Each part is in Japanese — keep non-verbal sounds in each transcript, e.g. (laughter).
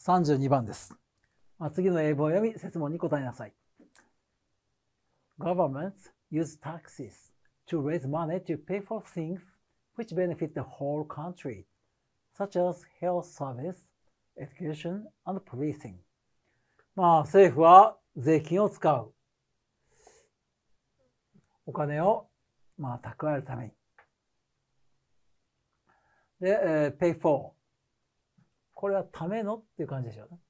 32番です。次の英語を読み、説問に答えなさい。Governments use taxes to raise money to pay for things which benefit the whole country, such as health service, education, and policing. まあ、政府は税金を使う。お金を、まあ、蓄えるために。で、えー、pay for これはためのっていう感じでしょうね。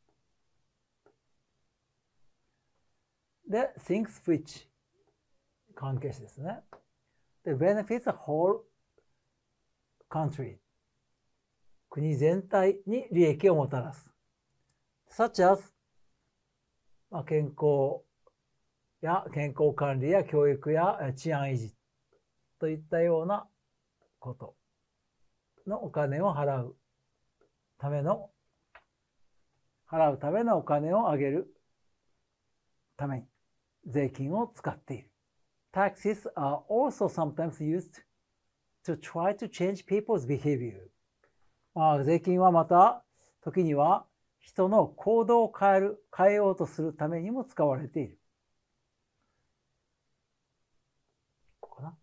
で、t h i n g s which 関係詞ですね。で、benefits a whole country 国全体に利益をもたらす。such as まあ、健康や健康管理や教育や治安維持といったようなことのお金を払うための、払うためのお金をあげるために税金を使っている。Taxes are also sometimes used to try to change people's behavior. まあ、税金はまた、時には人の行動を変える、変えようとするためにも使われている。ここかな。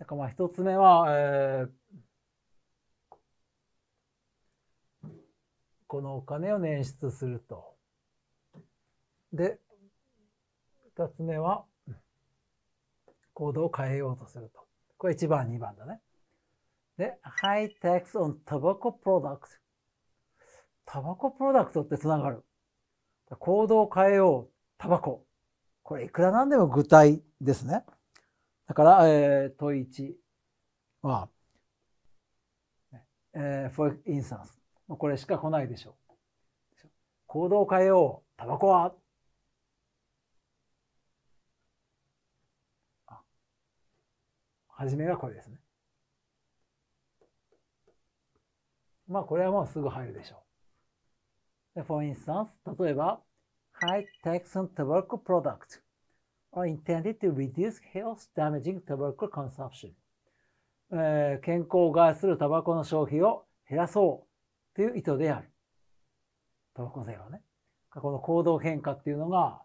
だからまあ一つ目は、えーこのお金を捻出すると。で、二つ目は、行動を変えようとすると。これ1番、2番だね。で、high tax on tobacco product。タバコプロダクトってつながる。行動を変えよう。タバコ。これいくらなんでも具体ですね。だから、えー、問1は、えー、for instance, これしか来ないでしょう。行動を変えよう。タバコは初めがこれですね。まあこれはもうすぐ入るでしょう。For instance, 例えば、high tax on tobacco product are intended to reduce health damaging tobacco consumption、えー、健康を害するタバコの消費を減らそうという意図である。タバコの作ね。この行動変化っていうのが、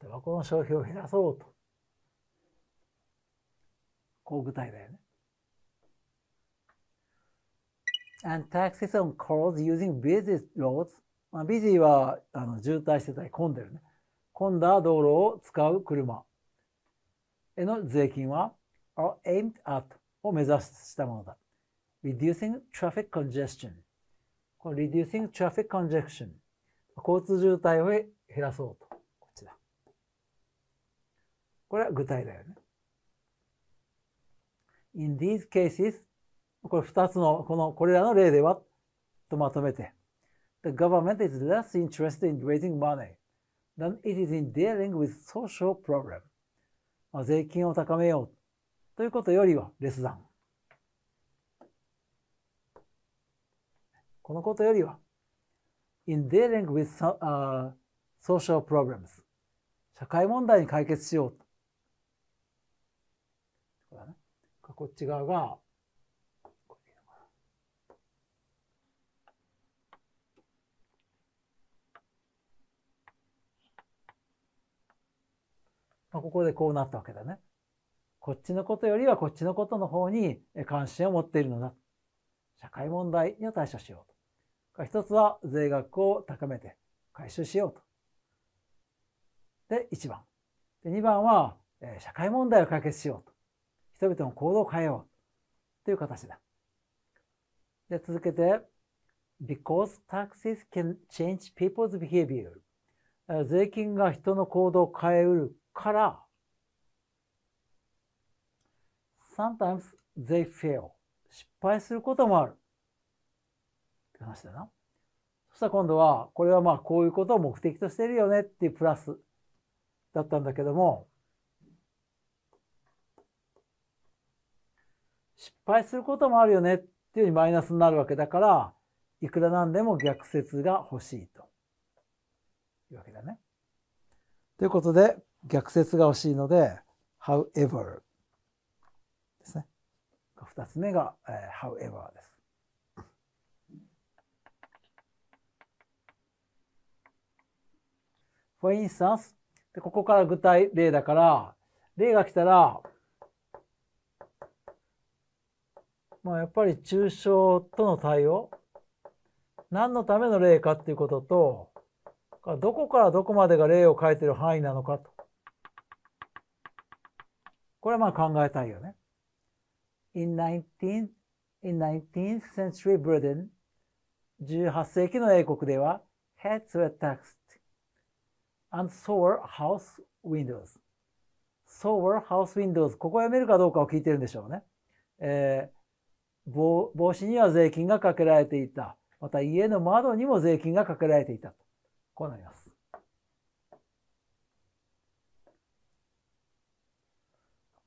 タバコの消費を減らそうと。こう具体だよね。and t a x e s on calls using busy roads まあ、u ジ y はあの渋滞してたり混んでるね。混んだ道路を使う車への税金は are aimed at を目指したものだ。reducing traffic congestion reducing traffic congestion 交通渋滞を減らそうと。こちら。これは具体だよね。in these cases これ二つの、この、これらの例ではとまとめて the government is less interested in raising money than it is in dealing with social problem 税金を高めようということよりはレスダン。このことよりは in dealing with so,、uh, social problems 社会問題に解決しようと。こっち側がまあ、ここでこうなったわけだね。こっちのことよりはこっちのことの方に関心を持っているのだ。社会問題には対処しようと。一つは税額を高めて回収しようと。で、一番。で、二番は、え社会問題を解決しようと。人々の行動を変えようという形だ。で、続けて、because taxes can change people's behavior. 税金が人の行動を変えうるから、Sometimes they fail. 失敗することもある。って話だな。そしたら今度は、これはまあこういうことを目的としてるよねっていうプラスだったんだけども、失敗することもあるよねっていうふうにマイナスになるわけだから、いくらなんでも逆説が欲しいというわけだね。ということで、逆説が欲しいので、however ですね。2つ目が、えー、however です。For instance で、ここから具体例だから、例が来たら、まあ、やっぱり抽象との対応何のための例かっていうこととどこからどこまでが例を書いてる範囲なのかとこれはまあ考えたいよね。in 19th, in 19th century Britain 18世紀の英国では heads were taxed and so were house windows so were house windows ここ読めるかどうかを聞いてるんでしょうね、えー、帽帽子には税金がかけられていたまた家の窓にも税金がかけられていたこうなります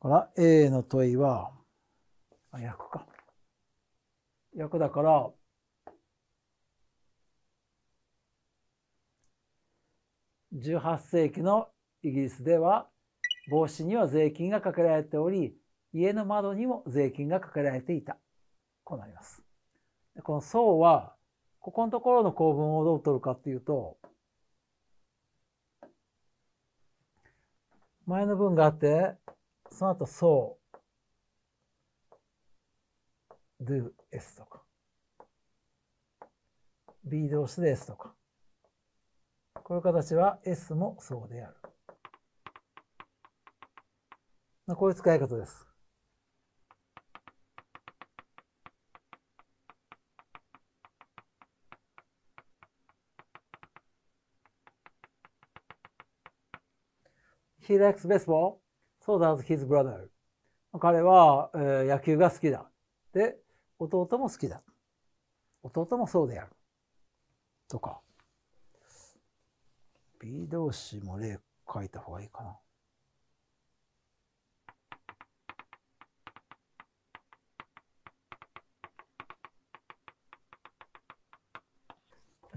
から A の問いはあ、役か。役だから、18世紀のイギリスでは、帽子には税金がかけられており、家の窓にも税金がかけられていた。こうなります。この層は、ここのところの構文をどう取るかっていうと、前の文があって、その後層。do s とか、b 動詞で s とか、こういう形は s もそうである。こういう使い方です。彼は、え野球が好きだ。で、弟も好きだ。弟もそうである。とか。B 同士も例書いた方がいいかな。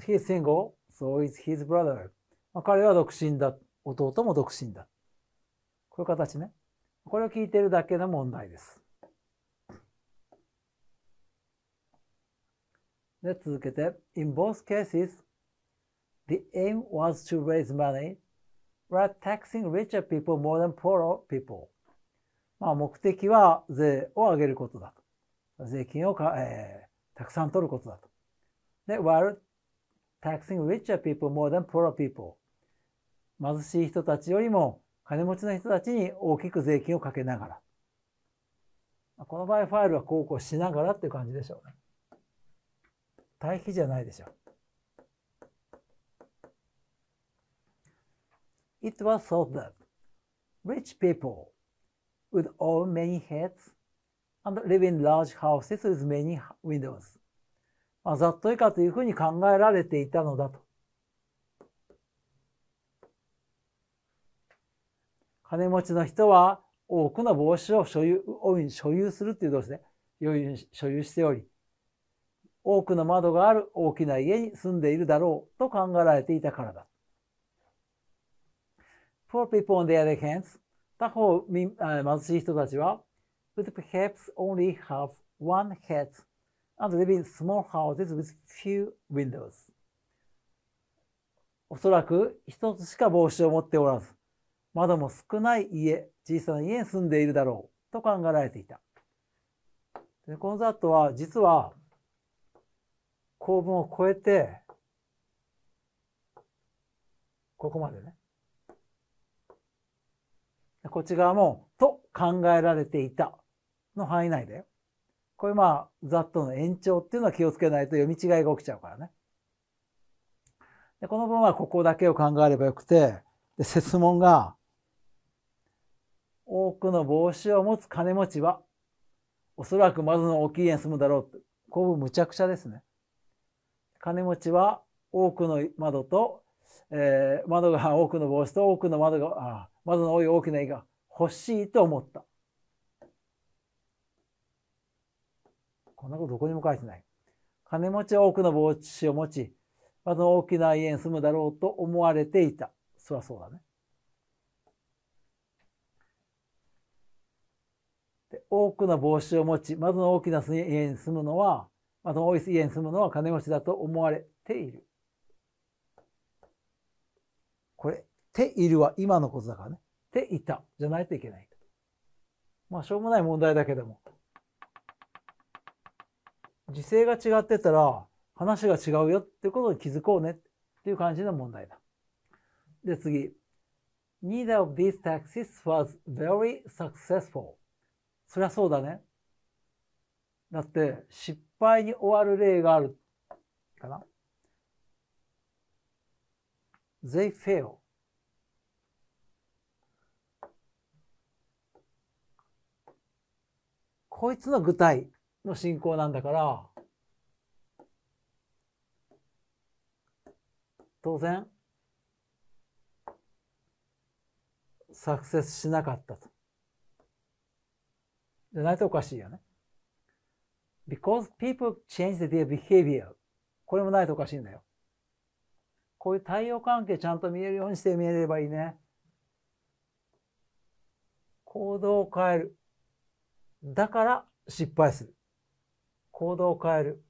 He's single, so is his brother. まあ、彼は独身だ。弟も独身だ。こういう形ね。これを聞いてるだけの問題です。で、続けて、In both cases, the aim was to raise money while taxing richer people more than poorer people. まあ、目的は税を上げることだと。税金をか、えー、たくさん取ることだと。で、while taxing richer people more than poorer people. 貧しい人たちよりも金持ちの人たちに大きく税金をかけながら。この場合ファイルはこうこうしながらっていう感じでしょうね。対比じゃないでしょ。It was thought that rich people would own many heads and live in large houses with many windows. まあ、ざっと以下というふうに考えられていたのだと。金持ちの人は多くの帽子を所有、所有するという動詞で、所有しており、多くの窓がある大きな家に住んでいるだろうと考えられていたからだ。Poor people on the other hand, 他方貧しい人たちは、would perhaps only have one head and live in small houses with few windows. おそらく一つしか帽子を持っておらず、窓も少ない家、小さな家に住んでいるだろうと考えられていた。この後は実は構文を超えて、ここまでね。こっち側も、と考えられていたの範囲内だよ。これまあ、ざっとの延長っていうのは気をつけないと読み違いが起きちゃうからね。でこの文はここだけを考えればよくて、で説問が、多くの帽子を持つ金持ちは、おそらくまずの大きい家に住むだろうって。こうむちゃくちゃですね。金持ちは多くの窓と、えー、窓が多くの帽子と多くの窓が、あ窓の多い大きな絵が欲しいと思った。こんなことどこにも書いてない。金持ちは多くの帽子を持ち、窓の大きな家に住むだろうと思われていた。そりゃそうだね。で多くの帽子を持ち、窓の大きな家に住むのは、まあ、そのオイス家に住むのは金持ちだと思われている。これ、ているは今のことだからね。ていたじゃないといけない。まあ、しょうもない問題だけども。時勢が違ってたら話が違うよってことに気づこうねっていう感じの問題だ。で、次。Neither of these t a x e s was very successful. そりゃそうだね。だって失敗に終わる例があるかな。they fail. こいつの具体の進行なんだから、当然、サクセスしなかったと。じゃないとおかしいよね。because people change their behavior. これもないとおかしいんだよ。こういう対応関係ちゃんと見えるようにして見えればいいね。行動を変える。だから失敗する。行動を変える。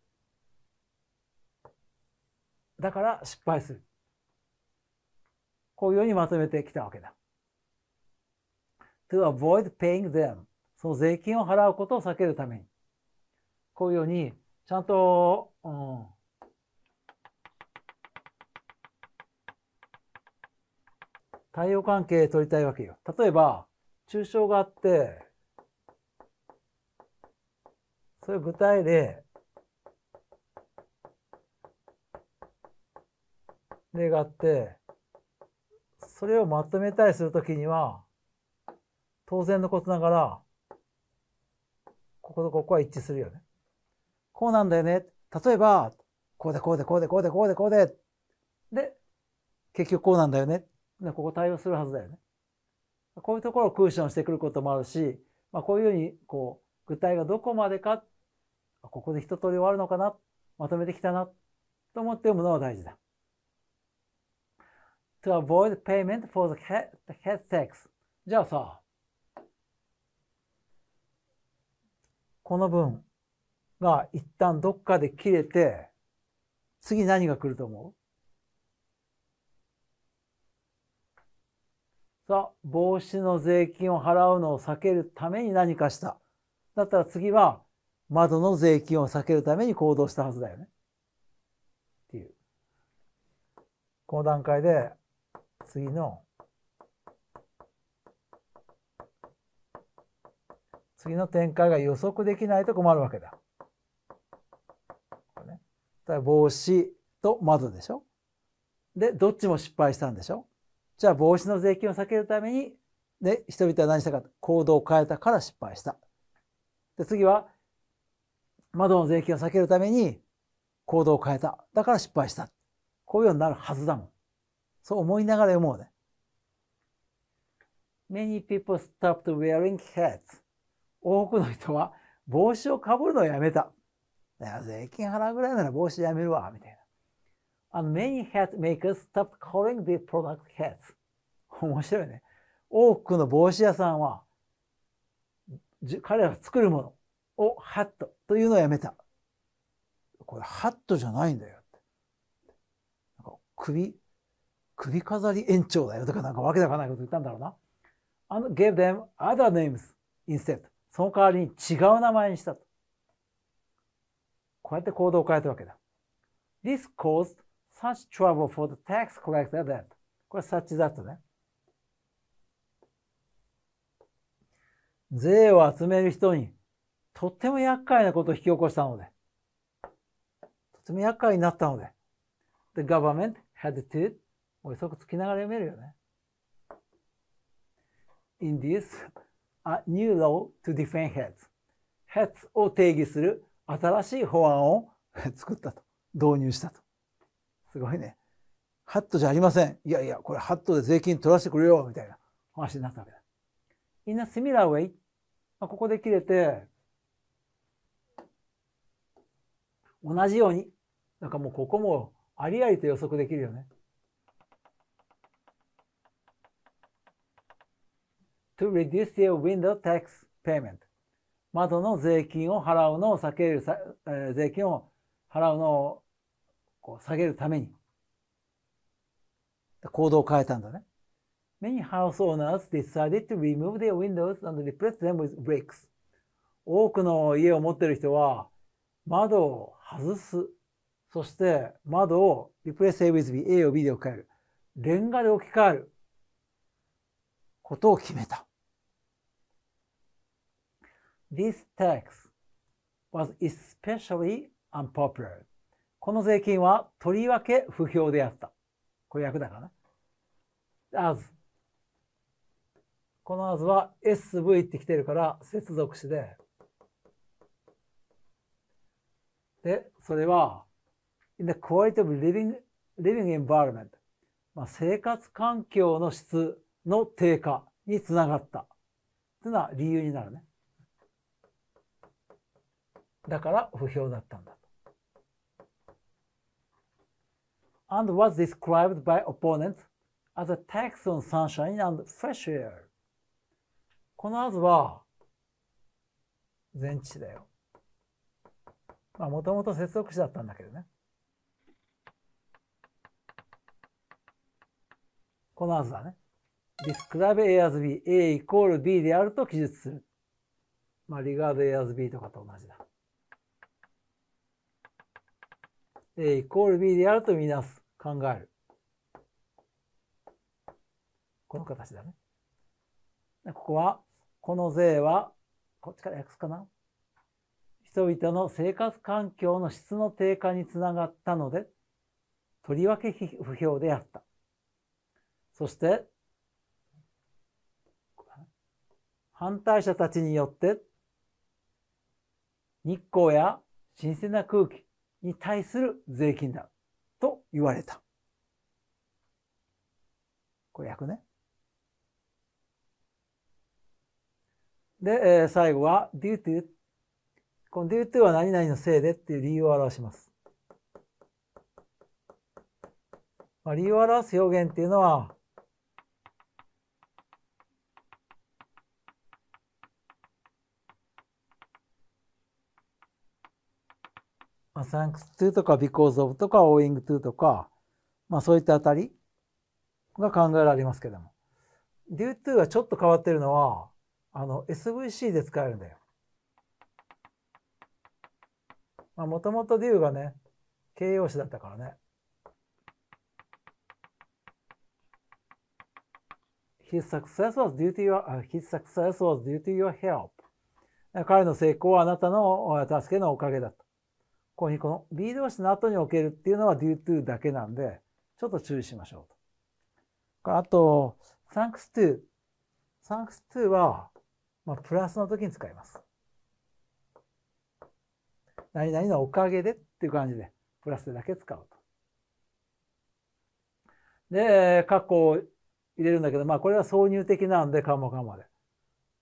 だから失敗する。こういうようにまとめてきたわけだ。to avoid paying them その税金を払うことを避けるためにこういうように、ちゃんと、うん、対応関係取りたいわけよ。例えば、抽象があって、そういう具体例、例があって、それをまとめたりするときには、当然のことながら、こことここは一致するよね。こうなんだよね。例えば、こうでこうでこうでこうでこうでこうで。で、結局こうなんだよね。ここ対応するはずだよね。こういうところをクッションしてくることもあるし、まあ、こういうふうに、こう、具体がどこまでか、ここで一通り終わるのかな、まとめてきたな、と思って読むのは大事だ。to avoid payment for the head, head tax. じゃあさ、この文、が一旦どっかで切れて、次何が来ると思うさあ、帽子の税金を払うのを避けるために何かした。だったら次は窓の税金を避けるために行動したはずだよね。っていう。この段階で次の次の展開が予測できないと困るわけだ。帽子と窓でしょで、どっちも失敗したんでしょじゃあ帽子の税金を避けるために、で、人々は何したか行動を変えたから失敗した。で、次は、窓の税金を避けるために行動を変えた。だから失敗した。こういうようになるはずだもん。そう思いながら読もうね。Many people stopped wearing hats. 多くの人は帽子をかぶるのをやめた。税金払うぐらいなら帽子やめるわ、みたいな。many hat makers stopped calling the product hats. 面白いね。多くの帽子屋さんは、彼らが作るものをハットというのをやめた。これハットじゃないんだよって。なんか首、首飾り延長だよとかなんかわけだかないこと言ったんだろうな。gave them other names instead. その代わりに違う名前にしたと。こうやって行動を変えたわけだ。This caused such trouble for the tax collector that これ such that ね。税を集める人にとっても厄介なことを引き起こしたので、とても厄介になったので、The government had to 俺そこつきながら読めるよね。In this, a new law to defend heads. heads を定義する新しい法案を (laughs) 作ったと。導入したと。すごいね。ハットじゃありません。いやいや、これハットで税金取らせてくれよ、みたいな話になったわけだ。みんな similar way。まあ、ここで切れて、同じように。なんかもうここもありありと予測できるよね。to reduce your window tax payment. 窓の税金を払うのを避ける、え税金を払うのをこう下げるために、行動を変えたんだね。Many house owners decided to remove their windows and replace them with bricks. 多くの家を持っている人は、窓を外す。そして、窓を replace A with B、A を B で置き換える。レンガで置き換える。ことを決めた。This tax was especially unpopular. この税金はとりわけ不評であった。これ役だからね。as この as は SV って来てるから接続詞で。で、それは in the quality of living, living environment まあ生活環境の質の低下につながった。というのは理由になるね。だから不評だったんだ。and was described by o p p o n e n t as a tax on sunshine and fresh air. このアズは前置詞だよ。まあもともと接続詞だったんだけどね。このアズはね。describe A as B。A イコール B であると記述する。まあ regard A as B とかと同じだ。A イコール B であるとみなす。考える。この形だね。ここは、この税は、こっちから訳すかな。人々の生活環境の質の低下につながったので、とりわけ不評であった。そして、反対者たちによって、日光や新鮮な空気、に対する税金だと言われた。これ訳ね。で、えー、最後は due to この due to は何々のせいでっていう理由を表します。まあ、理由を表す表現っていうのはまあ、thanks to とか because of とか owing to とか、まあそういったあたりが考えられますけども。due to がちょっと変わってるのは、あの SVC で使えるんだよ。まあもともと due がね、形容詞だったからね。His success was due to your,、uh, his success was due to your help. 彼の成功はあなたの助けのおかげだと。ここにこの B 動詞の後におけるっていうのは due to だけなんで、ちょっと注意しましょうと。あと、thanks to。thanks to は、まあ、プラスの時に使います。何々のおかげでっていう感じで、プラスでだけ使うと。で、括弧を入れるんだけど、まあこれは挿入的なんで、カンマカンで。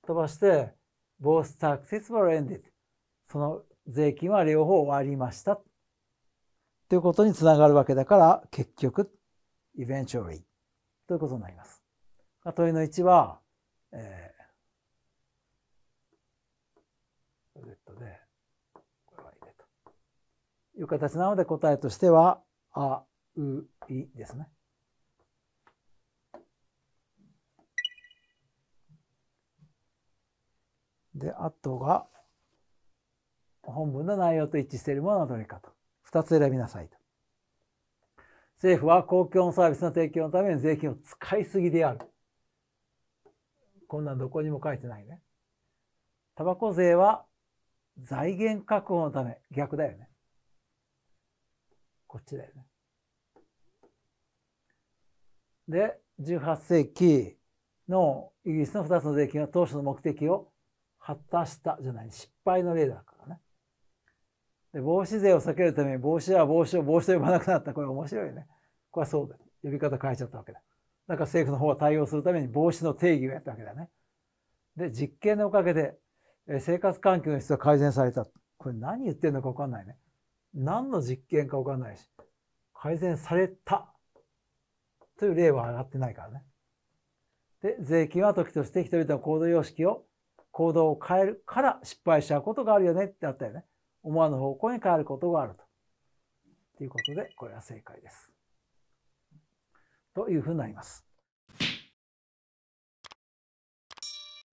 飛ばして、both u c c e s were ended. その税金は両方わりました。ということにつながるわけだから、結局、eventually ということになります。問いの1は、えー、Z で、これはいという形なので答えとしては、あ、う、いですね。で、あとが、本文の内容と一致しているものはどれかと。二つ選びなさいと。政府は公共のサービスの提供のために税金を使いすぎである。こんなんどこにも書いてないね。タバコ税は財源確保のため、逆だよね。こっちだよね。で、18世紀のイギリスの2つの税金は当初の目的を果たしたじゃない、失敗の例だからね。で帽子税を避けるために帽子は帽子を帽子と呼ばなくなった。これ面白いね。これはそうだ。呼び方変えちゃったわけだ。だから政府の方は対応するために帽子の定義をやったわけだね。で、実験のおかげで、え生活環境の質が改善された。これ何言ってるのかわかんないね。何の実験かわかんないし、改善されたという例は上がってないからね。で、税金は時として人々の行動様式を、行動を変えるから失敗しちゃうことがあるよねってあったよね。思わぬ方向に変わることがあると。ということで、これは正解です。というふうになります。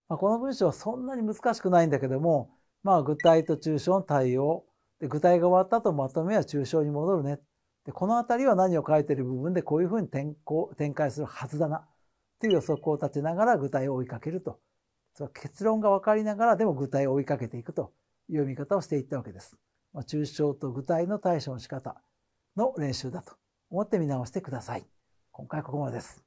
まあ、この文章はそんなに難しくないんだけども、まあ、具体と抽象の対応で具体が終わったとまとめは抽象に戻るねでこの辺りは何を書いてる部分でこういうふうに展展開するはずだなという予測を立てながら具体を追いかけるとそれは結論が分かりながらでも具体を追いかけていくと読み方をしていったわけです。ま抽象と具体の対処の仕方の練習だと思って見直してください。今回はここまでです。